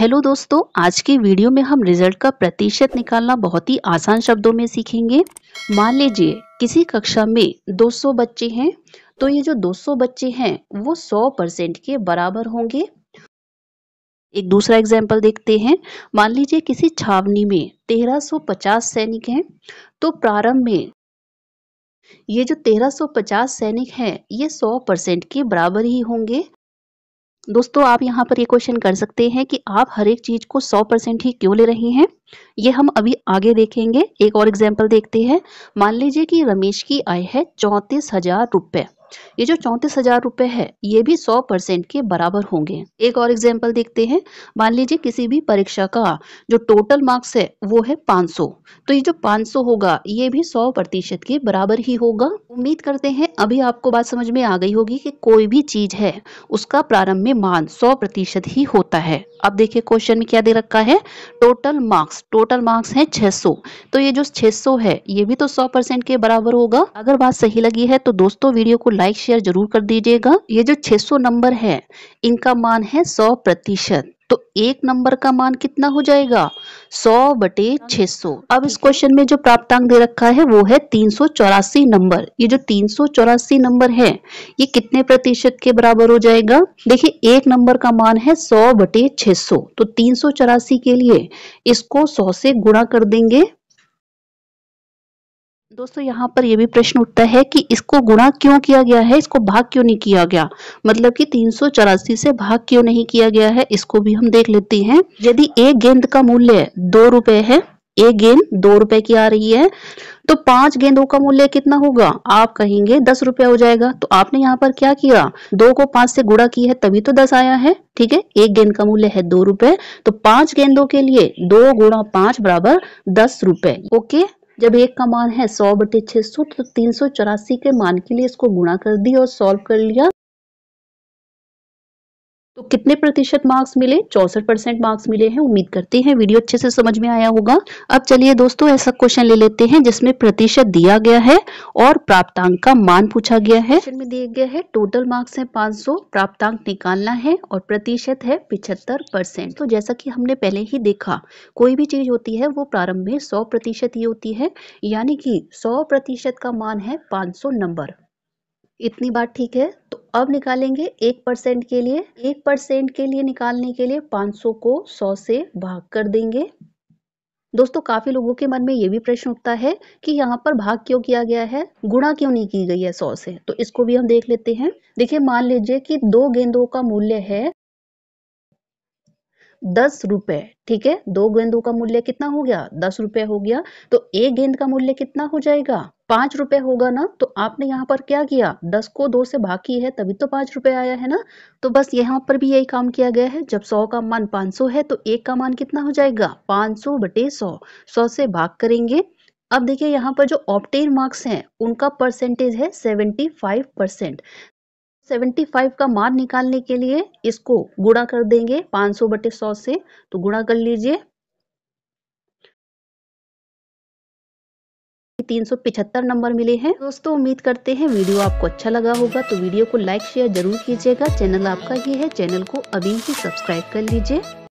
hello दोस्तों आज के वीडियो में हम रिजल्ट का प्रतिशत निकालना बहुत ही आसान शब्दों में सीखेंगे मान लीजिए किसी कक्षा में 200 बच्चे हैं तो ये जो 200 बच्चे हैं वो 100 परसेंट के बराबर होंगे एक दूसरा एग्जाम्पल देखते हैं मान लीजिए किसी छावनी में 1350 सैनिक हैं तो प्रारंभ में ये जो 1350 सैनिक हैं ये 100 परसेंट के बराबर ही होंगे दोस्तों आप यहाँ पर ये क्वेश्चन कर सकते हैं कि आप हर एक चीज को 100 परसेंट ही क्यों ले रहे हैं ये हम अभी आगे देखेंगे एक और एग्जाम्पल देखते हैं मान लीजिए कि रमेश की आय है चौंतीस हजार रुपये ये जो चौंतीस हजार रुपए है ये भी सौ परसेंट के बराबर होंगे एक और एग्जाम्पल देखते हैं मान लीजिए किसी भी परीक्षा का जो टोटल मार्क्स है वो है 500 तो ये जो 500 होगा ये भी 100 प्रतिशत के बराबर ही होगा उम्मीद करते हैं अभी आपको बात समझ में आ गई होगी कि कोई भी चीज है उसका प्रारंभ में मान सौ प्रतिशत ही होता है अब देखिए क्वेश्चन में क्या दे रखा है टोटल मार्क्स टोटल मार्क्स है सौ तो ये जो सौ है ये भी तो सौ परसेंट के बराबर होगा अगर बात सही लगी है तो दोस्तों वीडियो को लाइक शेयर जरूर कर दीजिएगा ये जो 600 नंबर है इनका मान है 100 प्रतिशत तो एक नंबर का मान कितना हो जाएगा 100 बटे 600 अब इस क्वेश्चन में जो प्राप्तांक दे रखा है वो है तीन नंबर ये जो तीन नंबर है ये कितने प्रतिशत के बराबर हो जाएगा देखिए एक नंबर का मान है 100 बटे 600 तो तीन के लिए इसको 100 से गुणा कर देंगे दोस्तों यहाँ पर यह भी प्रश्न उठता है कि इसको गुणा क्यों किया गया है इसको भाग क्यों नहीं किया गया मतलब कि तीन से भाग क्यों नहीं किया गया है इसको भी हम देख लेते हैं यदि एक गेंद का मूल्य दो रुपए है एक गेंद दो रुपए की आ रही है तो पांच गेंदों का मूल्य कितना होगा आप कहेंगे दस रुपए हो जाएगा तो आपने यहाँ पर क्या किया दो को पांच से गुणा की है तभी तो दस आया है ठीक है एक गेंद का मूल्य है दो रुपए तो पांच गेंदों के लिए दो गुणा पांच बराबर दस रुपए ओके जब एक का मान है सौ बटे छह सौ तो तीन सौ चौरासी के मान के लिए इसको गुणा कर दिया और सॉल्व कर लिया तो कितने प्रतिशत मार्क्स मिले चौसठ परसेंट मार्क्स मिले हैं उम्मीद करते हैं वीडियो अच्छे से समझ में आया होगा अब चलिए दोस्तों ऐसा क्वेश्चन ले लेते हैं जिसमें प्रतिशत दिया गया है और प्राप्तांक का मान पूछा गया है में दिया गया है टोटल मार्क्स है 500 प्राप्तांक निकालना है और प्रतिशत है पिछहत्तर परसेंट तो जैसा की हमने पहले ही देखा कोई भी चीज होती है वो प्रारंभ में सौ प्रतिशत ही होती है यानी की सौ प्रतिशत का मान है पांच नंबर इतनी बात ठीक है तो अब निकालेंगे एक परसेंट के लिए एक परसेंट के लिए निकालने के लिए 500 को 100 से भाग कर देंगे दोस्तों काफी लोगों के मन में ये भी प्रश्न उठता है कि यहाँ पर भाग क्यों किया गया है गुणा क्यों नहीं की गई है सौ से तो इसको भी हम देख लेते हैं देखिये मान लीजिए कि दो गेंदों का मूल्य है दस रुपए ठीक है दो गेंदों का मूल्य कितना हो गया दस रुपए हो गया तो एक गेंद का मूल्य कितना हो जाएगा पांच रुपए होगा ना तो आपने यहाँ पर क्या किया दस को दो से भाग की है तभी तो पांच रुपए आया है ना तो बस यहाँ पर भी यही काम किया गया है जब सौ का मान पांच सौ है तो एक का मान कितना हो जाएगा पांच सौ बटे सौ सौ से भाग करेंगे अब देखिए यहाँ पर जो ऑप्टेन मार्क्स हैं उनका परसेंटेज है seventy five percent seventy five का मान निकालने के लिए इसको गुणा कर देंगे पांच सौ बटे सौ से तो गुणा कर लीजिए तीन सौ पिछहत्तर नंबर मिले हैं दोस्तों उम्मीद करते हैं वीडियो आपको अच्छा लगा होगा तो वीडियो को लाइक शेयर जरूर कीजिएगा चैनल आपका ही है चैनल को अभी ही सब्सक्राइब कर लीजिए